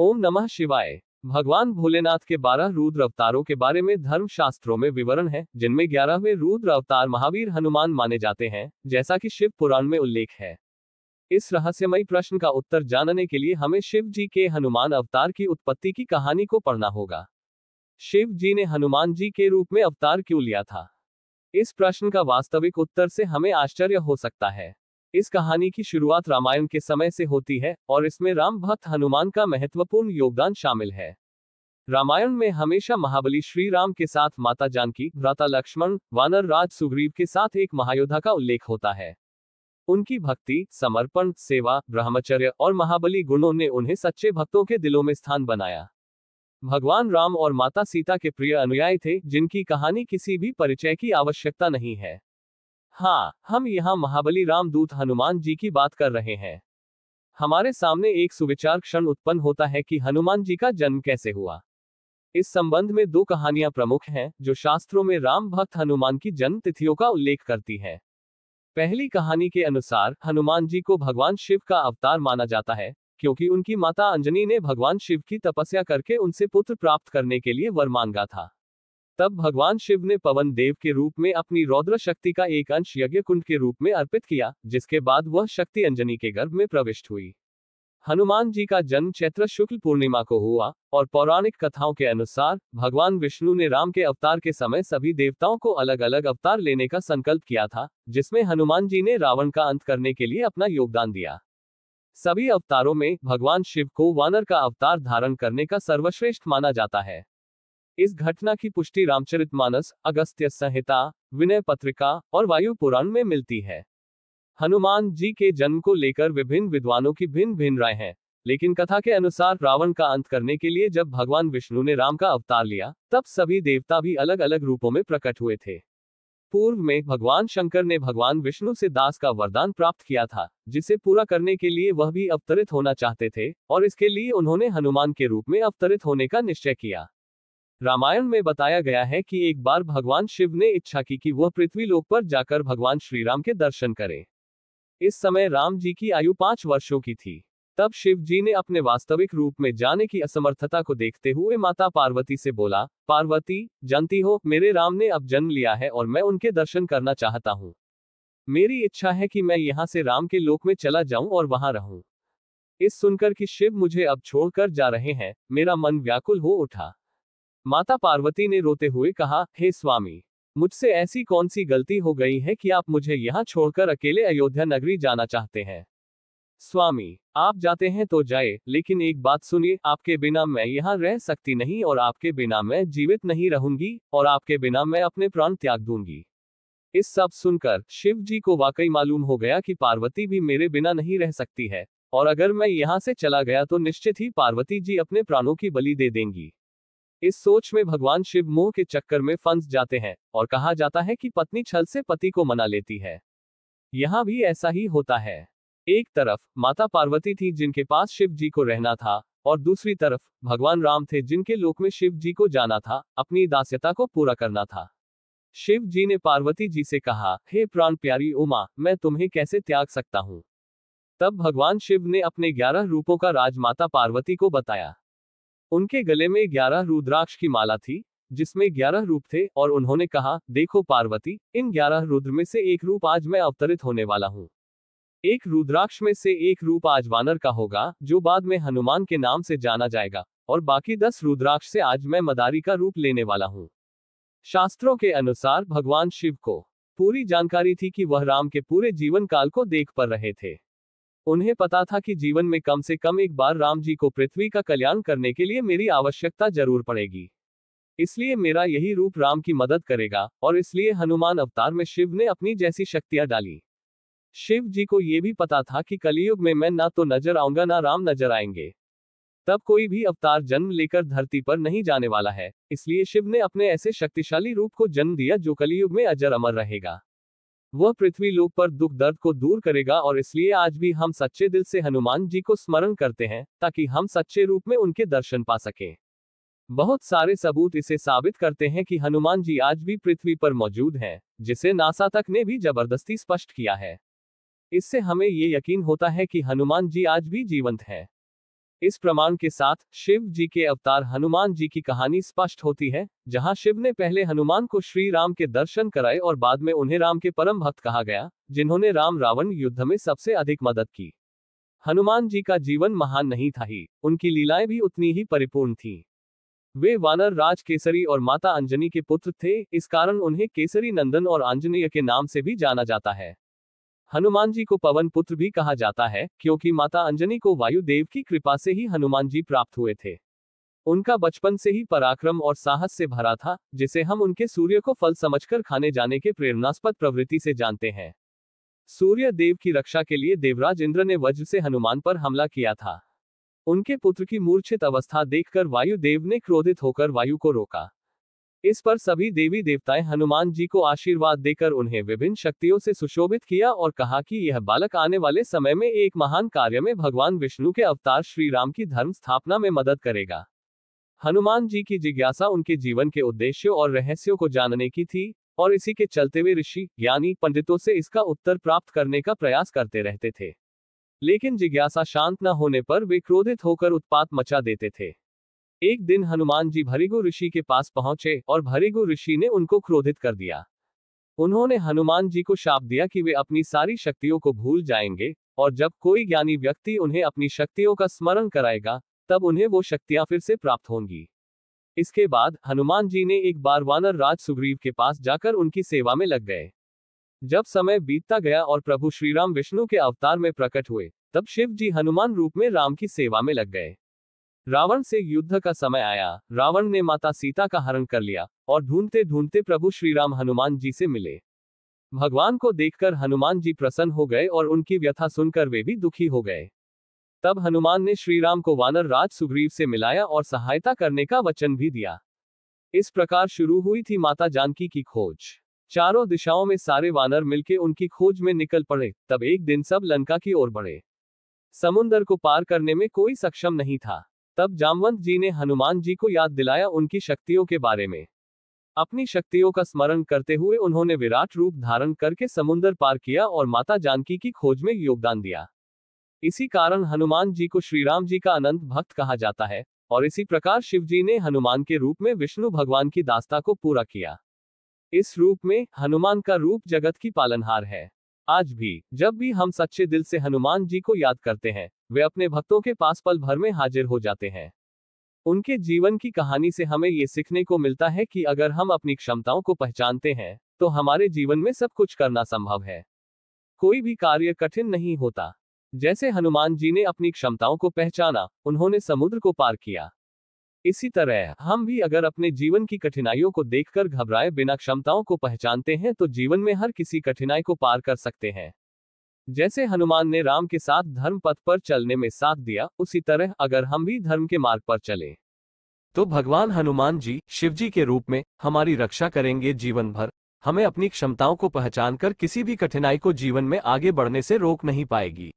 ओम नमः शिवाय भगवान भोलेनाथ के बारह रुद्र अवतारों के बारे में धर्म शास्त्रों में विवरण है जिनमें ग्यारहवें रुद्र अवतार महावीर हनुमान माने जाते हैं जैसा कि शिव पुराण में उल्लेख है इस रहस्यमयी प्रश्न का उत्तर जानने के लिए हमें शिव जी के हनुमान अवतार की उत्पत्ति की कहानी को पढ़ना होगा शिव जी ने हनुमान जी के रूप में अवतार क्यों लिया था इस प्रश्न का वास्तविक उत्तर से हमें आश्चर्य हो सकता है इस कहानी की शुरुआत रामायण के समय से होती है और इसमें राम भक्त हनुमान का महत्वपूर्ण योगदान शामिल है रामायण में हमेशा महाबली श्री राम के साथ माता जानकी भ्राता लक्ष्मण वानर राज सुग्रीव के साथ एक महायोद्धा का उल्लेख होता है उनकी भक्ति समर्पण सेवा ब्रह्मचर्य और महाबली गुणों ने उन्हें सच्चे भक्तों के दिलों में स्थान बनाया भगवान राम और माता सीता के प्रिय अनुयायी थे जिनकी कहानी किसी भी परिचय की आवश्यकता नहीं है हाँ हम यहाँ महाबली रामदूत हनुमान जी की बात कर रहे हैं हमारे सामने एक सुविचार क्षण उत्पन्न होता है कि हनुमान जी का जन्म कैसे हुआ इस संबंध में दो कहानियां प्रमुख हैं जो शास्त्रों में राम भक्त हनुमान की जन्म तिथियों का उल्लेख करती है पहली कहानी के अनुसार हनुमान जी को भगवान शिव का अवतार माना जाता है क्योंकि उनकी माता अंजनी ने भगवान शिव की तपस्या करके उनसे पुत्र प्राप्त करने के लिए वर मांगा था तब भगवान शिव ने पवन देव के रूप में अपनी रौद्र शक्ति का एक अंश यज्ञ कुंड के रूप में अर्पित किया जिसके बाद वह शक्ति अंजनी के गर्भ में प्रविष्ट हुई हनुमान जी का जन्म चैत्र शुक्ल पूर्णिमा को हुआ और पौराणिक कथाओं के अनुसार भगवान विष्णु ने राम के अवतार के समय सभी देवताओं को अलग अलग अवतार लेने का संकल्प किया था जिसमें हनुमान जी ने रावण का अंत करने के लिए अपना योगदान दिया सभी अवतारों में भगवान शिव को वानर का अवतार धारण करने का सर्वश्रेष्ठ माना जाता है इस घटना की पुष्टि रामचरितमानस, अगस्त्य संहिता विनय पत्रिका और वायु पुराण में मिलती है हनुमान जी के जन्म को लेकर विभिन्न विद्वानों की भिन्न भिन्न राय है लेकिन कथा के अनुसार रावण का अंत करने के लिए जब भगवान विष्णु ने राम का अवतार लिया तब सभी देवता भी अलग अलग रूपों में प्रकट हुए थे पूर्व में भगवान शंकर ने भगवान विष्णु से दास का वरदान प्राप्त किया था जिसे पूरा करने के लिए वह भी अवतरित होना चाहते थे और इसके लिए उन्होंने हनुमान के रूप में अवतरित होने का निश्चय किया रामायण में बताया गया है कि एक बार भगवान शिव ने इच्छा की कि वह पृथ्वी लोक पर जाकर भगवान श्री राम के दर्शन करें इस समय राम जी की आयु पांच वर्षों की थी तब शिव जी ने अपने वास्तविक रूप में जाने की असमर्थता को देखते हुए माता पार्वती से बोला पार्वती जानती हो मेरे राम ने अब जन्म लिया है और मैं उनके दर्शन करना चाहता हूँ मेरी इच्छा है कि मैं यहाँ से राम के लोक में चला जाऊं और वहां रहूं इस सुनकर कि शिव मुझे अब छोड़कर जा रहे हैं मेरा मन व्याकुल हो उठा माता पार्वती ने रोते हुए कहा हे स्वामी मुझसे ऐसी कौन सी गलती हो गई है कि आप मुझे यहाँ छोड़कर अकेले अयोध्या नगरी जाना चाहते हैं स्वामी आप जाते हैं तो जाए लेकिन एक बात सुनिए आपके बिना मैं यहाँ रह सकती नहीं और आपके बिना मैं जीवित नहीं रहूंगी और आपके बिना मैं अपने प्राण त्याग दूंगी इस सब सुनकर शिव जी को वाकई मालूम हो गया कि पार्वती भी मेरे बिना नहीं रह सकती है और अगर मैं यहाँ से चला गया तो निश्चित ही पार्वती जी अपने प्राणों की बलि दे देंगी इस सोच में भगवान शिव मोह के चक्कर में फंस जाते हैं और कहा जाता है कि पत्नी छल से पति को मना लेती है यहाँ भी ऐसा ही होता है एक तरफ माता पार्वती थी जिनके पास शिव जी को रहना था और दूसरी तरफ भगवान राम थे जिनके लोक में शिव जी को जाना था अपनी दास्यता को पूरा करना था शिव जी ने पार्वती जी से कहा हे hey प्राण प्यारी उमा मैं तुम्हें कैसे त्याग सकता हूँ तब भगवान शिव ने अपने ग्यारह रूपों का राज माता पार्वती को बताया उनके गले में ग्यारह रुद्राक्ष की माला थी जिसमें ग्यारह रूप थे और उन्होंने कहा देखो पार्वती इन ग्यारह रुद्र में से एक रूप आज मैं अवतरित होने वाला हूँ एक रुद्राक्ष में से एक रूप आज वानर का होगा जो बाद में हनुमान के नाम से जाना जाएगा और बाकी दस रुद्राक्ष से आज मैं मदारी का रूप लेने वाला हूँ शास्त्रों के अनुसार भगवान शिव को पूरी जानकारी थी कि वह राम के पूरे जीवन काल को देख पर रहे थे उन्हें पता था कि जीवन में कम से कम एक बार राम जी को पृथ्वी का कल्याण करने के लिए मेरी आवश्यकता जरूर पड़ेगी इसलिए मेरा यही रूप राम की मदद करेगा और इसलिए हनुमान अवतार में शिव ने अपनी जैसी शक्तियां डाली शिव जी को यह भी पता था कि कलयुग में मैं ना तो नजर आऊंगा ना राम नजर आएंगे तब कोई भी अवतार जन्म लेकर धरती पर नहीं जाने वाला है इसलिए शिव ने अपने ऐसे शक्तिशाली रूप को जन्म दिया जो कलयुग में अजर अमर रहेगा वह पृथ्वी लोक पर दुख दर्द को दूर करेगा और इसलिए आज भी हम सच्चे दिल से हनुमान जी को स्मरण करते हैं ताकि हम सच्चे रूप में उनके दर्शन पा सके बहुत सारे सबूत इसे साबित करते हैं कि हनुमान जी आज भी पृथ्वी पर मौजूद हैं जिसे नासा तक ने भी जबरदस्ती स्पष्ट किया है इससे हमें ये यकीन होता है कि हनुमान जी आज भी जीवंत हैं इस प्रमाण के साथ शिव जी के अवतार हनुमान जी की कहानी स्पष्ट होती है जहां शिव ने पहले हनुमान को श्री राम के दर्शन कराए और बाद में उन्हें राम के परम भक्त कहा गया जिन्होंने राम रावण युद्ध में सबसे अधिक मदद की हनुमान जी का जीवन महान नहीं था ही उनकी लीलाएं भी उतनी ही परिपूर्ण थी वे वानर राज केसरी और माता अंजनी के पुत्र थे इस कारण उन्हें केसरी नंदन और आंजनीय के नाम से भी जाना जाता है हनुमान जी को पवन पुत्र भी कहा जाता है क्योंकि माता अंजनी को वायुदेव की कृपा से ही हनुमान जी प्राप्त हुए थे उनका बचपन से ही पराक्रम और साहस से भरा था जिसे हम उनके सूर्य को फल समझकर खाने जाने के प्रेरणास्पद प्रवृत्ति से जानते हैं सूर्य देव की रक्षा के लिए देवराज इंद्र ने वज्र से हनुमान पर हमला किया था उनके पुत्र की मूर्छित अवस्था देखकर वायुदेव ने क्रोधित होकर वायु को रोका इस पर सभी देवी देवताएं हनुमान जी को आशीर्वाद देकर उन्हें विभिन्न शक्तियों से सुशोभित किया और कहा कि यह बालक आने वाले समय में एक महान कार्य में भगवान विष्णु के अवतार श्री राम की धर्म स्थापना में मदद करेगा हनुमान जी की जिज्ञासा उनके जीवन के उद्देश्यों और रहस्यों को जानने की थी और इसी के चलते वे ऋषि यानी पंडितों से इसका उत्तर प्राप्त करने का प्रयास करते रहते थे लेकिन जिज्ञासा शांत न होने पर वे क्रोधित होकर उत्पात मचा देते थे एक दिन हनुमान जी भरिगु ऋषि के पास पहुंचे और भरिगु ऋषि ने उनको क्रोधित कर दिया उन्होंने हनुमान जी को शाप दिया कि वे अपनी सारी शक्तियों को भूल जाएंगे और जब कोई ज्ञानी व्यक्ति उन्हें अपनी शक्तियों का स्मरण कराएगा तब उन्हें वो शक्तियां फिर से प्राप्त होंगी इसके बाद हनुमान जी ने एक बार वानर राज सुग्रीव के पास जाकर उनकी सेवा में लग गए जब समय बीतता गया और प्रभु श्रीराम विष्णु के अवतार में प्रकट हुए तब शिव जी हनुमान रूप में राम की सेवा में लग गए रावण से युद्ध का समय आया रावण ने माता सीता का हरण कर लिया और ढूंढते ढूंढते प्रभु श्री राम हनुमान जी से मिले भगवान को देखकर हनुमान जी प्रसन्न हो गए और उनकी व्यथा सुनकर वे भी दुखी हो गए तब हनुमान ने श्री राम को वानर राज सुग्रीव से मिलाया और सहायता करने का वचन भी दिया इस प्रकार शुरू हुई थी माता जानकी की खोज चारों दिशाओं में सारे वानर मिलके उनकी खोज में निकल पड़े तब एक दिन सब लंका की ओर बढ़े समुन्दर को पार करने में कोई सक्षम नहीं था तब जामवंत जी ने हनुमान जी को याद दिलाया उनकी शक्तियों के बारे में अपनी शक्तियों का स्मरण करते हुए उन्होंने विराट रूप धारण करके समुन्दर पार किया और माता जानकी की खोज में योगदान दिया इसी कारण हनुमान जी को श्रीराम जी का अनंत भक्त कहा जाता है और इसी प्रकार शिव जी ने हनुमान के रूप में विष्णु भगवान की दास्ता को पूरा किया इस रूप में हनुमान का रूप जगत की पालनहार है आज भी जब भी हम सच्चे दिल से हनुमान जी को याद करते हैं वे अपने भक्तों के पास पल भर में हाजिर हो जाते हैं उनके जीवन की कहानी से हमें ये सीखने को मिलता है कि अगर हम अपनी क्षमताओं को पहचानते हैं तो हमारे जीवन में सब कुछ करना संभव है कोई भी कार्य कठिन नहीं होता जैसे हनुमान जी ने अपनी क्षमताओं को पहचाना उन्होंने समुद्र को पार किया इसी तरह हम भी अगर अपने जीवन की कठिनाइयों को देखकर घबराए बिना क्षमताओं को पहचानते हैं तो जीवन में हर किसी कठिनाई को पार कर सकते हैं जैसे हनुमान ने राम के साथ धर्म पथ पर चलने में साथ दिया उसी तरह अगर हम भी धर्म के मार्ग पर चले तो भगवान हनुमान जी शिवजी के रूप में हमारी रक्षा करेंगे जीवन भर हमें अपनी क्षमताओं को कर किसी भी कठिनाई को जीवन में आगे बढ़ने से रोक नहीं पाएगी